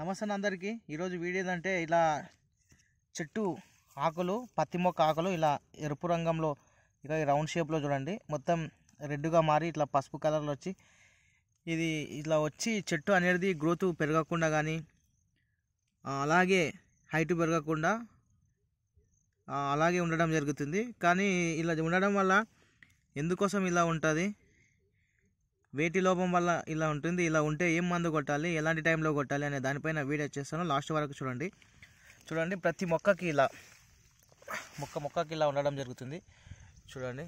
నమస్తే అందరికీ ఈరోజు వీడియో అంటే ఇలా చెట్టు ఆకులు పత్తి మొక్క ఆకులు ఇలా ఎరుపు రంగంలో ఇక రౌండ్ షేప్లో చూడండి మొత్తం రెడ్గా మారి ఇట్లా పసుపు కలర్లో వచ్చి ఇది ఇట్లా వచ్చి చెట్టు అనేది గ్రోత్ పెరగకుండా కానీ అలాగే హైట్ పెరగకుండా అలాగే ఉండడం జరుగుతుంది కానీ ఇలా ఉండడం వల్ల ఎందుకోసం ఇలా ఉంటుంది వేటి లోపం వల్ల ఇలా ఉంటుంది ఇలా ఉంటే ఏం మందు కొట్టాలి ఎలాంటి టైంలో కొట్టాలి అనే దానిపైన వీడియో చేస్తాను లాస్ట్ వరకు చూడండి చూడండి ప్రతి మొక్కకి ఇలా మొక్క మొక్కకి ఇలా ఉండడం జరుగుతుంది చూడండి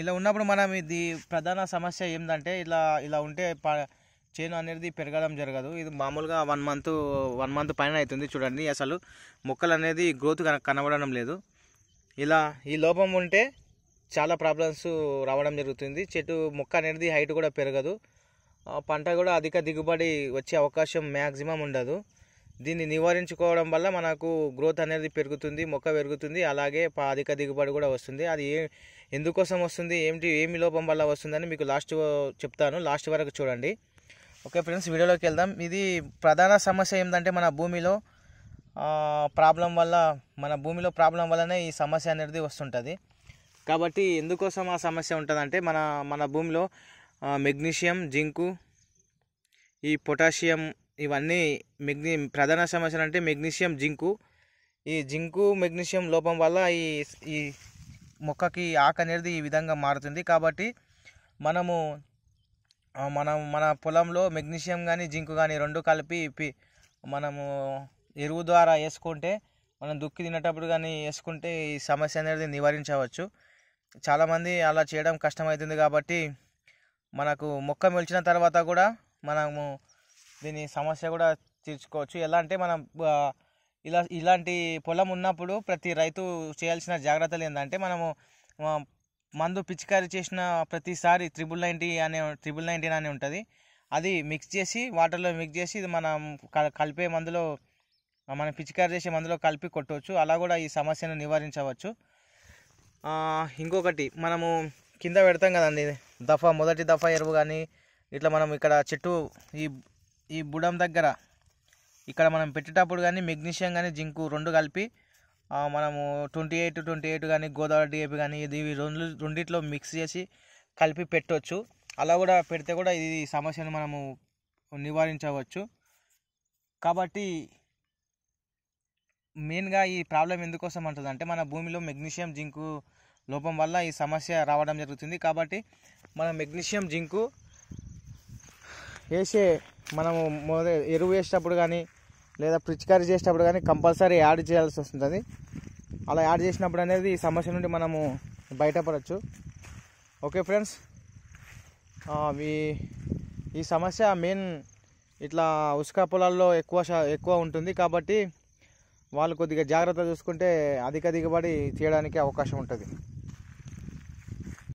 ఇలా ఉన్నప్పుడు మనం ఇది ప్రధాన సమస్య ఏంటంటే ఇలా ఇలా ఉంటే చేను అనేది పెరగడం జరగదు ఇది మామూలుగా వన్ మంత్ వన్ మంత్ పైన అవుతుంది చూడండి అసలు మొక్కలు అనేది గ్రోత్ కనబడడం లేదు ఇలా ఈ లోపం ఉంటే చాలా ప్రాబ్లమ్స్ రావడం జరుగుతుంది చెట్టు మొక్క అనేది హైట్ కూడా పెరగదు పంట కూడా అధిక దిగుబడి వచ్చే అవకాశం మ్యాక్సిమం ఉండదు దీన్ని నివారించుకోవడం వల్ల మనకు గ్రోత్ అనేది పెరుగుతుంది మొక్క పెరుగుతుంది అలాగే అధిక దిగుబడి కూడా వస్తుంది అది ఏ ఎందుకోసం వస్తుంది ఏమిటి ఏమి లోపం వల్ల వస్తుందని మీకు లాస్ట్ చెప్తాను లాస్ట్ వరకు చూడండి ఓకే ఫ్రెండ్స్ వీడియోలోకి వెళ్దాం ఇది ప్రధాన సమస్య ఏంటంటే మన భూమిలో ప్రాబ్లం వల్ల మన భూమిలో ప్రాబ్లం వల్లనే ఈ సమస్య అనేది వస్తుంటుంది కాబట్టి ఎందుకోసం ఆ సమస్య ఉంటుందంటే మన మన భూమిలో మెగ్నీషియం జింకు ఈ పొటాషియం ఇవన్నీ మెగ్ని ప్రధాన సమస్యలు అంటే మెగ్నీషియం జింకు ఈ జింకు మెగ్నీషియం లోపం వల్ల ఈ ఈ మొక్కకి ఆకు అనేది ఈ విధంగా మారుతుంది కాబట్టి మనము మనం మన పొలంలో మెగ్నీషియం కానీ జింకు కానీ రెండు కలిపి మనము ఎరువు ద్వారా వేసుకుంటే మనం దుక్కి తినేటప్పుడు కానీ వేసుకుంటే ఈ సమస్య అనేది నివారించవచ్చు చాలామంది అలా చేయడం కష్టమవుతుంది కాబట్టి మనకు మొక్క మొలిచిన తర్వాత కూడా మనము దీని సమస్య కూడా తీర్చుకోవచ్చు ఎలా అంటే మనం ఇలా ఇలాంటి పొలం ఉన్నప్పుడు ప్రతి రైతు చేయాల్సిన జాగ్రత్తలు ఏంటంటే మనము మందు పిచికారీ చేసిన ప్రతిసారి త్రిబుల్ నైంటీ అనే త్రిబుల్ నైంటీన్ అని ఉంటుంది అది మిక్స్ చేసి వాటర్లో మిక్స్ చేసి మనం కలిపే మందులో మనం పిచికారీ చేసే మందులో కలిపి కొట్టవచ్చు అలా కూడా ఈ సమస్యను నివారించవచ్చు ఇంకొకటి మనము కింద పెడతాం కదండి దఫా మొదటి దఫా ఎరువు కానీ ఇట్లా మనం ఇక్కడ చెట్టు ఈ ఈ బుడం దగ్గర ఇక్కడ మనం పెట్టేటప్పుడు కానీ మెగ్నీషియం కానీ జింకు రెండు కలిపి మనము ట్వంటీ ఎయిట్ ట్వంటీ ఎయిట్ కానీ గోదావరి డిఏపి కానీ ఇది రెండు రెండిట్లో మిక్స్ చేసి కలిపి పెట్టవచ్చు అలా కూడా పెడితే కూడా ఇది సమస్యను మనము నివారించవచ్చు కాబట్టి మెయిన్గా ఈ ప్రాబ్లం ఎందుకోసం అంటుందంటే మన భూమిలో మెగ్నీషియం జింకు లోపం వల్ల ఈ సమస్య రావడం జరుగుతుంది కాబట్టి మనం మెగ్నీషియం జింకు వేసే మనము మొద ఎరువు వేసేటప్పుడు కానీ లేదా పిచికారీ చేసేటప్పుడు కానీ కంపల్సరీ యాడ్ చేయాల్సి వస్తుంది అలా యాడ్ చేసినప్పుడు అనేది ఈ సమస్య నుండి మనము బయటపడవచ్చు ఓకే ఫ్రెండ్స్ ఈ ఈ సమస్య మెయిన్ ఇట్లా ఉసుక పొలాల్లో ఎక్కువ ఎక్కువ ఉంటుంది కాబట్టి వాళ్ళు కొద్దిగా జాగ్రత్త చూసుకుంటే అధిక దిగుబడి తీయడానికి అవకాశం ఉంటుంది